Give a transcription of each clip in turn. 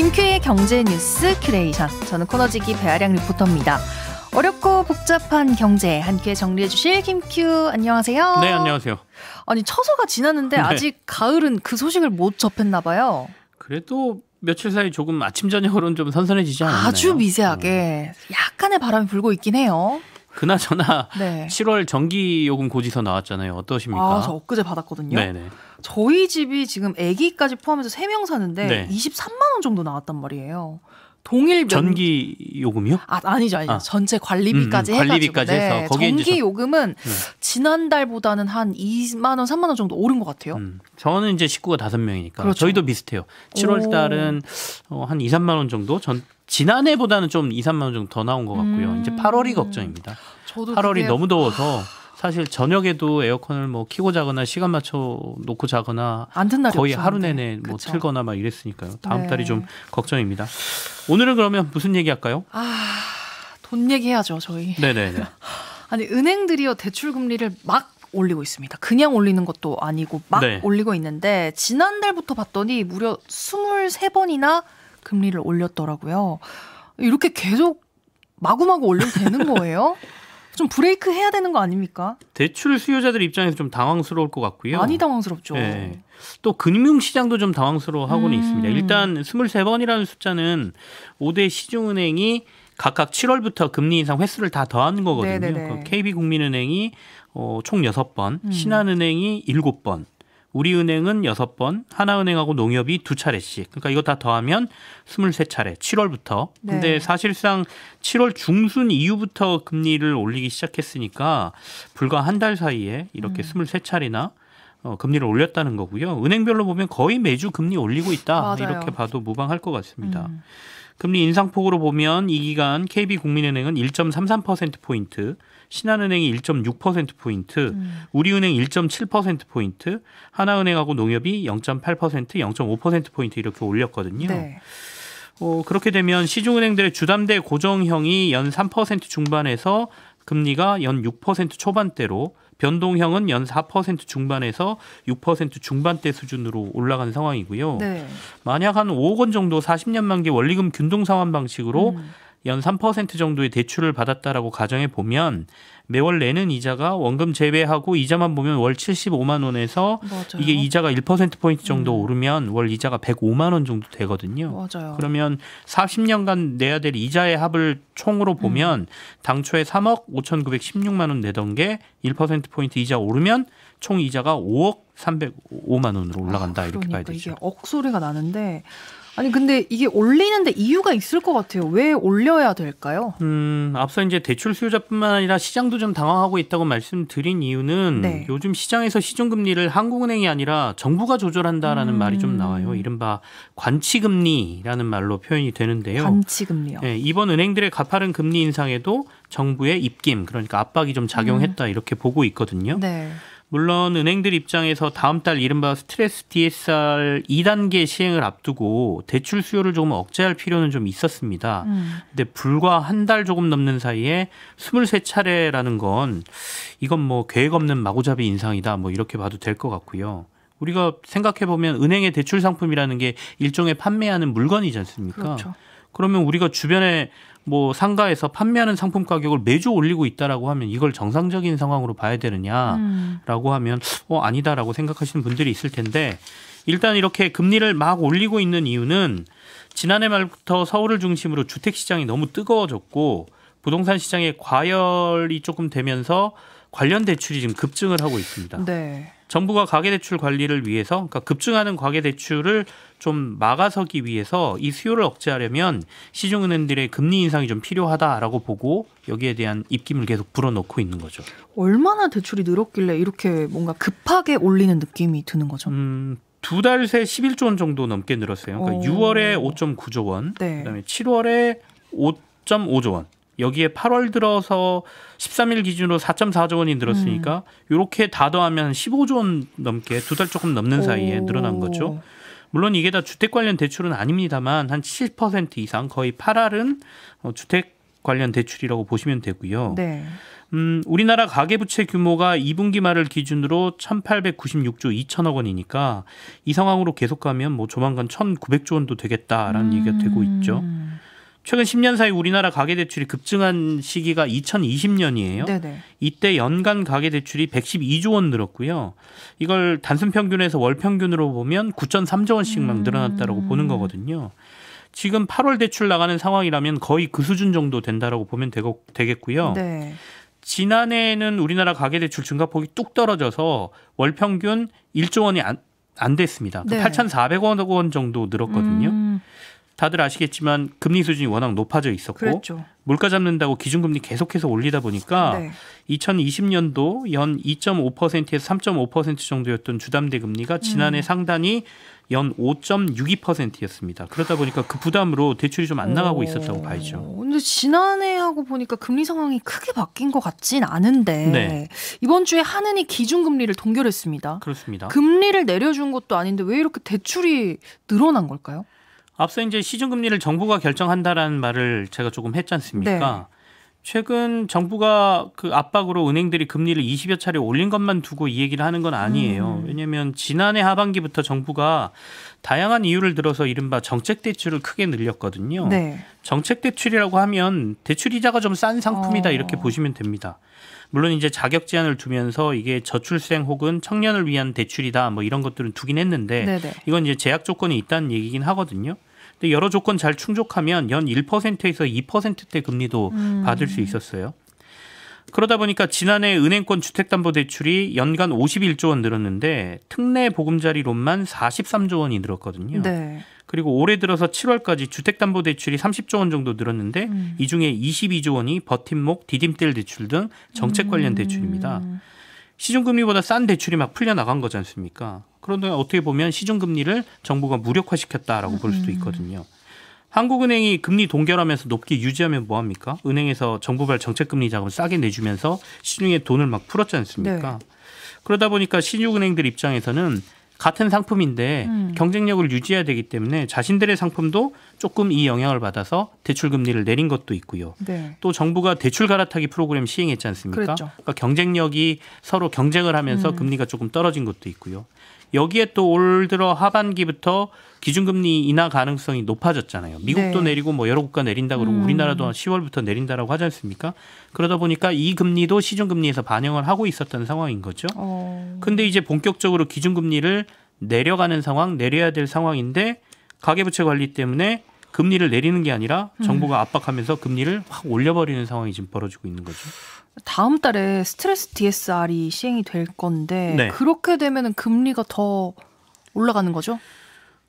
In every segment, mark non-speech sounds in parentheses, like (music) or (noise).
김큐의 경제 뉴스 큐레이션. 저는 코너지기 배아량 리포터입니다. 어렵고 복잡한 경제 한큐에 정리해 주실 김큐 안녕하세요. 네, 안녕하세요. 아니 처서가 지났는데 네. 아직 가을은 그 소식을 못 접했나 봐요. 그래도 며칠 사이 조금 아침 저녁으로는 좀 선선해지지 않았나요? 아주 미세하게 약간의 바람이 불고 있긴 해요. 그나저나 (laughs) 네. 7월 전기 요금 고지서 나왔잖아요. 어떠십니까? 아, 저 엊그제 받았거든요. 네네. 저희 집이 지금 아기까지 포함해서 3명 사는데 네. 23만 원 정도 나왔단 말이에요. 동일 면... 전기 요금이요? 아 아니죠 아니죠 아. 전체 음, 관리비까지 음, 음. 관리비까지 해서 네. 거기에 전기 요금은 네. 지난달보다는 한 2만 원, 3만 원 정도 오른 것 같아요. 음. 저는 이제 식구가 5 명이니까 그렇죠. 저희도 비슷해요. 7월 달은 어, 한 2, 3만 원 정도 전 지난해보다는 좀 2, 3만 원 정도 더 나온 것 같고요. 음. 이제 8월이 걱정입니다. 8월이 그게... 너무 더워서 사실 저녁에도 에어컨을 뭐 키고 자거나 시간 맞춰 놓고 자거나 거의 없었는데. 하루 내내 뭐 그쵸. 틀거나 막 이랬으니까요. 다음 네. 달이 좀 네. 걱정입니다. 오늘은 그러면 무슨 얘기 할까요? 아, 돈 얘기해야죠, 저희. 네네네. (laughs) 아니, 은행들이요, 대출 금리를 막 올리고 있습니다. 그냥 올리는 것도 아니고 막 네. 올리고 있는데 지난달부터 봤더니 무려 23번이나 금리를 올렸더라고요. 이렇게 계속 마구마구 올려도 되는 거예요? (laughs) 좀 브레이크 해야 되는 거 아닙니까? 대출 수요자들 입장에서 좀 당황스러울 것 같고요. 많이 당황스럽죠. 네. 또 금융시장도 좀 당황스러워하고는 음. 있습니다. 일단 23번이라는 숫자는 5대 시중은행이 각각 7월부터 금리 인상 횟수를 다 더하는 거거든요. 네 KB 국민은행이 어, 총 6번, 음. 신한은행이 7번, 우리은행은 6번, 하나은행하고 농협이 두차례씩 그러니까 이거 다 더하면 23차례, 7월부터. 근데 네. 사실상 7월 중순 이후부터 금리를 올리기 시작했으니까 불과 한 달 사이에 이렇게 음. 23차례나 어, 금리를 올렸다는 거고요. 은행별로 보면 거의 매주 금리 올리고 있다. 뭐 맞아요. 이렇게 봐도 무방할 것 같습니다. 음. 금리 인상폭으로 보면 이 기간 KB국민은행은 1.33%포인트, 신한은행이 1.6% 포인트, 음. 우리은행 1.7% 포인트, 하나은행하고 농협이 0.8%, 0.5% 포인트 이렇게 올렸거든요. 네. 어, 그렇게 되면 시중은행들의 주담대 고정형이 연 3% 중반에서 금리가 연 6% 초반대로 변동형은 연 4% 중반에서 6% 중반대 수준으로 올라간 상황이고요. 네. 만약 한 5억 원 정도 40년 만기 원리금 균등 상환 방식으로 음. 연3% 정도의 대출을 받았다라고 가정해 보면 매월 내는 이자가 원금 제외하고 이자만 보면 월 75만 원에서 맞아요. 이게 이자가 1% 포인트 정도 음. 오르면 월 이자가 105만 원 정도 되거든요. 맞아요. 그러면 40년간 내야 될 이자의 합을 총으로 보면 음. 당초에 3억 5,916만 원 내던 게1% 포인트 이자 오르면 총 이자가 5억 305만 원으로 올라간다 아, 이렇게 그러니까 봐야 되죠. 이게 억소리가 나는데 아니 근데 이게 올리는데 이유가 있을 것 같아요. 왜 올려야 될까요? 음, 앞서 이제 대출 수요자뿐만 아니라 시장도 좀 당황하고 있다고 말씀드린 이유는 네. 요즘 시장에서 시중금리를 한국은행이 아니라 정부가 조절한다라는 음. 말이 좀 음. 나와요. 이른바 관치금리라는 말로 표현이 되는데요. 관치금리요. 네, 이번 은행들의 가파른 금리 인상에도 정부의 입김 그러니까 압박이 좀 작용했다 음. 이렇게 보고 있거든요. 네. 물론 은행들 입장에서 다음 달 이른바 스트레스 DSR 2단계 시행을 앞두고 대출 수요를 조금 억제할 필요는 좀 있었습니다. 음. 근데 불과 한 달 조금 넘는 사이에 23차례라는 건 이건 뭐 계획 없는 마구잡이 인상이다 뭐 이렇게 봐도 될 것 같고요. 우리가 생각해 보면 은행의 대출 상품이라는 게 일종의 판매하는 물건이지 않습니까? 그렇죠. 그러면 우리가 주변에 뭐 상가에서 판매하는 상품 가격을 매주 올리고 있다라고 하면 이걸 정상적인 상황으로 봐야 되느냐라고 음. 하면 어 아니다라고 생각하시는 분들이 있을 텐데 일단 이렇게 금리를 막 올리고 있는 이유는 지난해 말부터 서울을 중심으로 주택 시장이 너무 뜨거워졌고 부동산 시장의 과열이 조금 되면서 관련 대출이 지금 급증을 하고 있습니다. 네. 정부가 가계대출 관리를 위해서 그러니까 급증하는 가계대출을 좀 막아서기 위해서 이 수요를 억제하려면 시중은행들의 금리 인상이 좀 필요하다라고 보고 여기에 대한 입김을 계속 불어넣고 있는 거죠. 얼마나 대출이 늘었길래 이렇게 뭔가 급하게 올리는 느낌이 드는 거죠? 음, 두 달 새 11조 원 정도 넘게 늘었어요. 그러니까 오. 6월에 5.9조 원, 네. 그다음에 7월에 5.5조 원, 여기에 8월 들어서 13일 기준으로 4.4조 원이 늘었으니까 음. 이렇게 다 더하면 15조 원 넘게 두 달 조금 넘는 사이에 오. 늘어난 거죠. 물론 이게 다 주택 관련 대출은 아닙니다만 한70% 이상 거의 8할은 어, 주택 관련 대출이라고 보시면 되고요. 네. 음, 우리나라 가계부채 규모가 2분기 말을 기준으로 1,896조 2천억 원이니까 이 상황으로 계속 가면 뭐 조만간 1,900조 원도 되겠다라는 음. 얘기가 되고 있죠. 음. 최근 10년 사이 우리나라 가계 대출이 급증한 시기가 2020년이에요. 네네. 이때 연간 가계 대출이 112조 원 늘었고요. 이걸 단순 평균에서 월 평균으로 보면 9.3조 원씩만 음. 늘어났다라고 보는 거거든요. 지금 8월 대출 나가는 상황이라면 거의 그 수준 정도 된다라고 보면 되고, 되겠고요. 네. 지난해에는 우리나라 가계 대출 증가폭이 뚝 떨어져서 월 평균 1조 원이 안, 안 됐습니다. 그러니까 네. 그 8,400억 원 정도 늘었거든요. 음. 다들 아시겠지만 금리 수준이 워낙 높아져 있었고 그랬죠. 물가 잡는다고 기준금리 계속해서 올리다 보니까 네. 2020년도 연 2.5%에서 3.5% 정도였던 주담대 금리가 지난해 음. 상단이 연 5.62%였습니다. 그러다 보니까 그 부담으로 대출이 좀 안 나가고 있었다고 봐야죠. 근데 지난해하고 보니까 금리 상황이 크게 바뀐 것 같진 않은데 네. 이번 주에 하은이 기준금리를 동결했습니다. 그렇습니다. 금리를 내려준 것도 아닌데 왜 이렇게 대출이 늘어난 걸까요? 앞서 이제 시중금리를 정부가 결정한다라는 말을 제가 조금 했지 않습니까? 네. 최근 정부가 그 압박으로 은행들이 금리를 20여 차례 올린 것만 두고 이 얘기를 하는 건 아니에요. 음. 왜냐하면 지난해 하반기부터 정부가 다양한 이유를 들어서 이른바 정책 대출을 크게 늘렸거든요. 네. 정책 대출이라고 하면 대출 이자가 좀 싼 상품이다 어. 이렇게 보시면 됩니다. 물론 이제 자격 제한을 두면서 이게 저출생 혹은 청년을 위한 대출이다 뭐 이런 것들은 두긴 했는데 네네. 네. 이건 이제 제약 조건이 있다는 얘기긴 하거든요. 근데 여러 조건 잘 충족하면 연 1%에서 2%대 금리도 음. 받을 수 있었어요. 그러다 보니까 지난해 은행권 주택담보대출이 연간 51조 원 늘었는데 특례 보금자리론만 43조 원이 늘었거든요. 네. 그리고 올해 들어서 7월까지 주택담보대출이 30조 원 정도 늘었는데 음. 이 중에 22조 원이 버팀목, 디딤돌 대출 등 정책 관련 대출입니다. 음. 시중금리보다 싼 대출이 막 풀려나간 거지 않습니까? 그런데 어떻게 보면 시중금리를 정부가 무력화시켰다라고 볼 수도 있거든요. 한국은행이 금리 동결하면서 높게 유지하면 뭐합니까? 은행에서 정부발 정책금리 자금 을 싸게 내주면서 시중에 돈을 막 풀었지 않습니까? 네. 그러다 보니까 신용은행들 입장에서는 같은 상품인데 음. 경쟁력을 유지해야 되기 때문에 자신들의 상품도 조금 이 영향을 받아서 대출 금리를 내린 것도 있고요. 네. 또 정부가 대출 갈아타기 프로그램 시행했지 않습니까? 그랬죠. 그러니까 경쟁력이 서로 경쟁을 하면서 음. 금리가 조금 떨어진 것도 있고요. 여기에 또 올 들어 하반기부터 기준금리 인하 가능성이 높아졌잖아요. 미국도 네. 내리고 뭐 여러 국가 내린다 그러고 음. 우리나라도 한 10월부터 내린다라고 하지 않습니까? 그러다 보니까 이 금리도 시중금리에서 반영을 하고 있었던 상황인 거죠. 어. 근데 이제 본격적으로 기준금리를 내려가는 상황, 내려야 될 상황인데 가계부채 관리 때문에 금리를 내리는 게 아니라 정부가 음. 압박하면서 금리를 확 올려버리는 상황이 지금 벌어지고 있는 거죠. 다음 달에 스트레스 DSR이 시행이 될 건데 네. 그렇게 되면은 금리가 더 올라가는 거죠?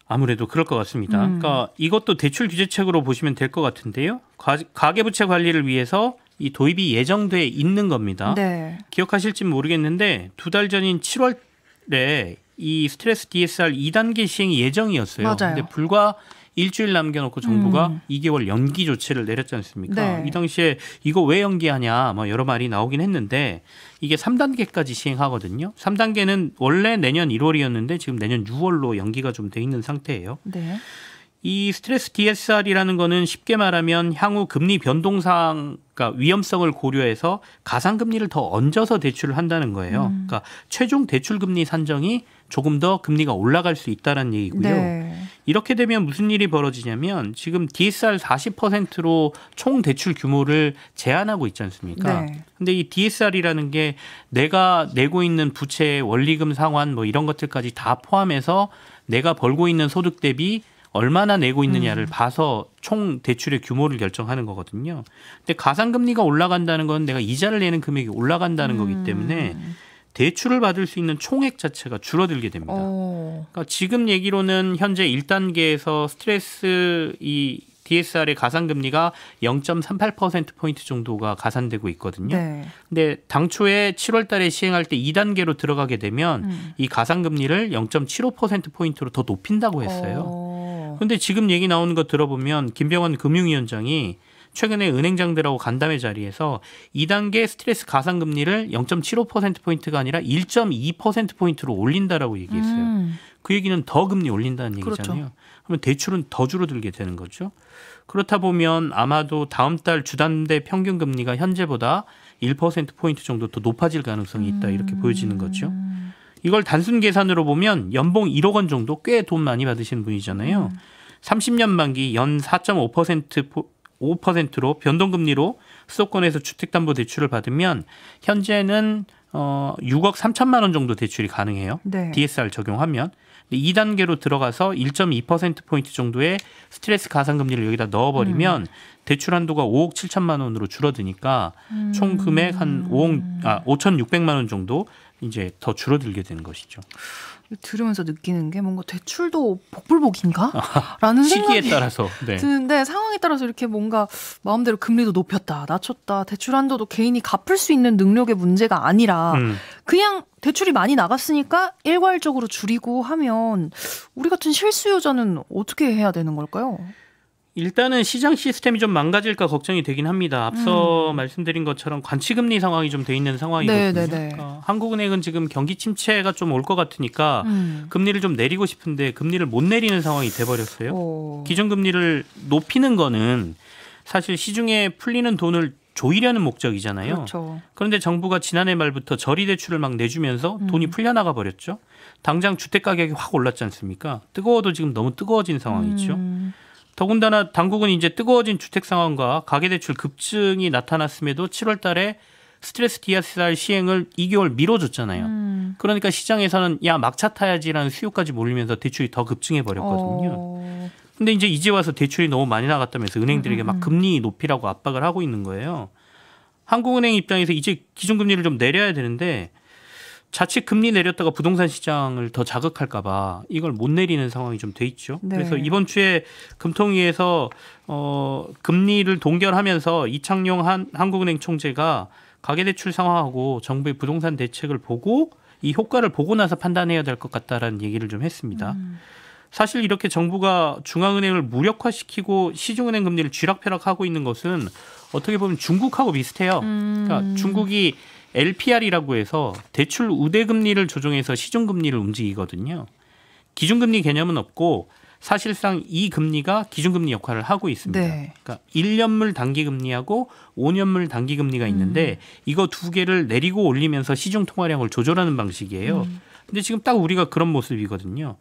아무래도 그럴 것 같습니다. 음. 그러니까 이것도 대출 규제책으로 보시면 될 것 같은데요. 가, 계부채 관리를 위해서 이 도입이 예정돼 있는 겁니다. 네. 기억하실지 모르겠는데 두 달 전인 7월에 이 스트레스 DSR 2단계 시행이 예정이었어요. 맞아요. 근데 불과 일주일 남겨놓고 정부가 음. 2개월 연기 조치를 내렸지 않습니까? 네. 이 당시에 이거 왜 연기하냐 뭐 여러 말이 나오긴 했는데 이게 3단계까지 시행하거든요. 3단계는 원래 내년 1월이었는데 지금 내년 6월로 연기가 좀 돼 있는 상태예요. 네. 이 스트레스 DSR이라는 거는 쉽게 말하면 향후 금리 변동상 그러니까 위험성을 고려해서 가상금리를 더 얹어서 대출을 한다는 거예요. 음. 그러니까 최종 대출금리 산정이 조금 더 금리가 올라갈 수 있다는 얘기고요. 네. 이렇게 되면 무슨 일이 벌어지냐면 지금 DSR 40%로 총 대출 규모를 제한하고 있지 않습니까? 네. 근데 이 DSR이라는 게 내가 내고 있는 부채 원리금 상환 뭐 이런 것들까지 다 포함해서 내가 벌고 있는 소득 대비 얼마나 내고 있느냐를 음. 봐서 총 대출의 규모를 결정하는 거거든요. 근데 가상금리가 올라간다는 건 내가 이자를 내는 금액이 올라간다는 음. 거기 때문에 대출을 받을 수 있는 총액 자체가 줄어들게 됩니다. 어. 그러니까 지금 얘기로는 현재 1단계에서 스트레스 이 DSR의 가산 금리가 0.38% 포인트 정도가 가산되고 있거든요. 네. 근데 당초에 7월 달에 시행할 때 2단계로 들어가게 되면 음. 이 가산 금리를 0.75% 포인트로 더 높인다고 했어요. 오. 어. 근데 지금 얘기 나오는 거 들어보면 김병환 금융위원장이 최근에 은행장들하고 간담회 자리에서 2단계 스트레스 가상 금리를 0.75% 포인트가 아니라 1.2% 포인트로 올린다라고 얘기했어요. 음. 그 얘기는 더 금리 올린다는 그렇죠. 얘기잖아요. 그렇죠. 그러면 대출은 더 줄어들게 되는 거죠. 그렇다 보면 아마도 다음 달 주단대 평균 금리가 현재보다 1% 포인트 정도 더 높아질 가능성이 있다 이렇게 보여지는 거죠. 음. 이걸 단순 계산으로 보면 연봉 1억 원 정도 꽤 돈 많이 받으시는 분이잖아요. 30년 음. 만기 연4.5% 5%로 변동금리로 수도권에서 주택담보대출을 받으면 현재는 어 6억 3천만 원 정도 대출이 가능해요. 네. DSR 적용하면. 2단계로 들어가서 1.2%포인트 정도의 스트레스 가산금리를 여기다 넣어버리면 음. 대출 한도가 5억 7천만 원으로 줄어드니까 음. 총 금액 한 5억, 아, 5,600만 원 정도 이제 더 줄어들게 되는 것이죠. 들으면서 느끼는 게 뭔가 대출도 복불복인가라는 아, 시기에 따라서 네. 드는데 상황에 따라서 이렇게 뭔가 마음대로 금리도 높였다 낮췄다 대출 한도도 개인이 갚을 수 있는 능력의 문제가 아니라 음. 그냥 대출이 많이 나갔으니까 일괄적으로 줄이고 하면 우리 같은 실수요자는 어떻게 해야 되는 걸까요? 일단은 시장 시스템이 좀 망가질까 걱정이 되긴 합니다. 앞서 음. 말씀드린 것처럼 관치금리 상황이 좀 돼 있는 상황이거든요. 네네네. 어, 네, 네. 그러니까 한국은행은 지금 경기 침체가 좀 올 것 같으니까 음. 금리를 좀 내리고 싶은데 금리를 못 내리는 상황이 돼버렸어요. 오. 기준금리를 높이는 거는 사실 시중에 풀리는 돈을 조이려는 목적이잖아요. 그렇죠. 그런데 정부가 지난해 말부터 저리 대출을 막 내주면서 음. 돈이 풀려나가 버렸죠. 당장 주택 가격이 확 올랐지 않습니까? 뜨거워도 지금 너무 뜨거워진 상황이죠. 음. 더군다나 당국은 이제 뜨거워진 주택 상황과 가계대출 급증이 나타났음에도 7월 달에 스트레스 디아스달 시행을 2개월 미뤄줬잖아요. 음. 그러니까 시장에서는 야 막차 타야지라는 수요까지 몰리면서 대출이 더 급증해 버렸거든요. 어. 근데 이제 이제 와서 대출이 너무 많이 나갔다면서 은행들에게 음, 막 음. 금리 높이라고 압박을 하고 있는 거예요. 한국은행 입장에서 이제 기준금리를 좀 내려야 되는데 자칫 금리 내렸다가 부동산 시장을 더 자극할까봐 이걸 못 내리는 상황이 좀 돼 있죠. 네. 그래서 이번 주에 금통위에서 어, 금리를 동결하면서 이창용 한, 한국은행 총재가 가계대출 상황하고 정부의 부동산 대책을 보고 이 효과를 보고 나서 판단해야 될 것 같다라는 얘기를 좀 했습니다. 음. 사실 이렇게 정부가 중앙은행을 무력화시키고 시중은행 금리를 쥐락펴락하고 있는 것은 어떻게 보면 중국하고 비슷해요. 음. 그러니까 중국이 LPR이라고 해서 대출 우대 금리를 조정해서 시중 금리를 움직이거든요. 기준 금리 개념은 없고 사실상 이 금리가 기준 금리 역할을 하고 있습니다. 네. 그러니까 1년물 단기 금리하고 5년물 단기 금리가 있는데 음. 이거 두 개를 내리고 올리면서 시중 통화량을 조절하는 방식이에요. 음. 근데 지금 딱 우리가 그런 모습이거든요.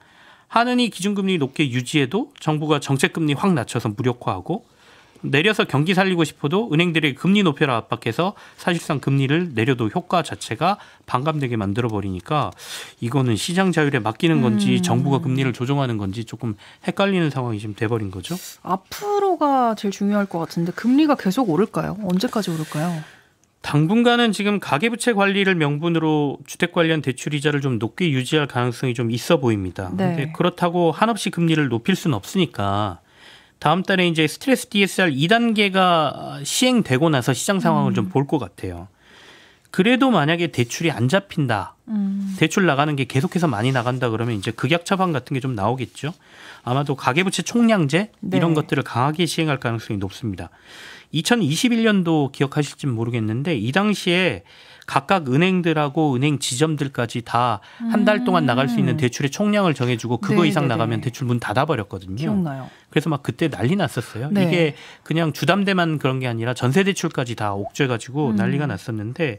하은이 기준금리 높게 유지해도 정부가 정책금리 확 낮춰서 무력화하고 내려서 경기 살리고 싶어도 은행들의 금리 높여라 압박해서 사실상 금리를 내려도 효과 자체가 반감되게 만들어 버리니까 이거는 시장 자율에 맡기는 건지 음. 정부가 금리를 조정하는 건지 조금 헷갈리는 상황이 지금 돼버린 거죠. 앞으로가 제일 중요할 것 같은데 금리가 계속 오를까요? 언제까지 오를까요? 당분간은 지금 가계부채 관리를 명분으로 주택 관련 대출 이자를 좀 높게 유지할 가능성이 좀 있어 보입니다. 네. 그데 그렇다고 한없이 금리를 높일 수는 없으니까 다음 달에 이제 스트레스 DSR 2단계가 시행되고 나서 시장 상황을 음. 좀볼 것 같아요. 그래도 만약에 대출이 안 잡힌다. 음. 대출 나가는 게 계속해서 많이 나간다 그러면 이제 극약 처방 같은 게 좀 나오겠죠. 아마도 가계부채 총량제 네. 이런 것들을 강하게 시행할 가능성이 높습니다. 2021년도 기억하실지 모르겠는데 이 당시에 각각 은행들하고 은행 지점들까지 다 한 달 동안 나갈 수 있는 음. 대출의 총량을 정해주고 그거 네네네. 이상 네, 네. 나가면 대출 문 닫아버렸거든요. 기억나요. 그래서 막 그때 난리 났었어요. 네. 이게 그냥 주담대만 그런 게 아니라 전세 대출까지 다 옥죄가지고 음. 난리가 났었는데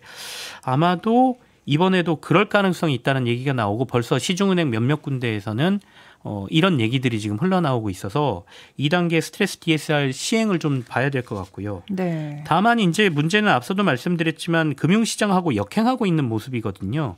아마도 이번에도 그럴 가능성이 있다는 얘기가 나오고 벌써 시중은행 몇몇 군데에서는 어, 이런 얘기들이 지금 흘러나오고 있어서 2단계 스트레스 DSR 시행을 좀 봐야 될 것 같고요. 네. 다만 이제 문제는 앞서도 말씀드렸지만 금융시장하고 역행하고 있는 모습이거든요.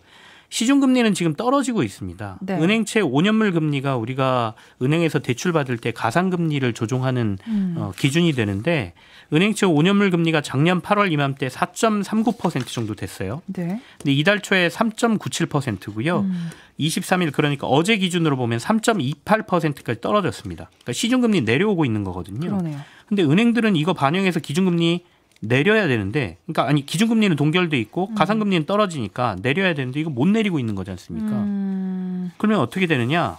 시중 금리는 지금 떨어지고 있습니다. 네. 은행채 5년물 금리가 우리가 은행에서 대출 받을 때 가상 금리를 조정하는 음. 어, 기준이 되는데 은행채 5년물 금리가 작년 8월 이맘때 4.39% 정도 됐어요. 네. 근데 이달 초에 3.97%고요. 음. 23일 그러니까 어제 기준으로 보면 3.28%까지 떨어졌습니다. 그러니까 시중 금리 내려오고 있는 거거든요. 그러네요. 근데 은행들은 이거 반영해서 기준금리 내려야 되는데 그러니까 아니 기준금리는 동결돼 있고 음. 가상금리는 떨어지니까 내려야 되는데 이거 못 내리고 있는 거지 않습니까? 음. 그러면 어떻게 되느냐?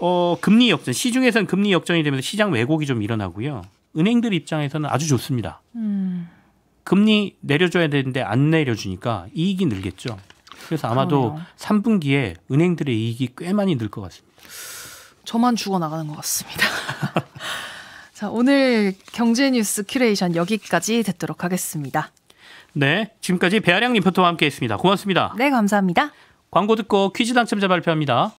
어, 금리 역전 시중에서는 금리 역전이 되면서 시장 왜곡이 좀 일어나고요. 은행들 입장에서는 아주 좋습니다. 음. 금리 내려줘야 되는데 안 내려주니까 이익이 늘겠죠. 그래서 아마도 그러요 3분기에 은행들의 이익이 꽤 많이 늘 것 같습니다. 저만 죽어나가는 것 같습니다. (laughs) 자, 오늘 경제 뉴스 큐레이션 여기까지 듣도록 하겠습니다. 네, 지금까지 배아량 리포터와 함께했습니다. 고맙습니다. 네, 감사합니다. 광고 듣고 퀴즈 당첨자 발표합니다.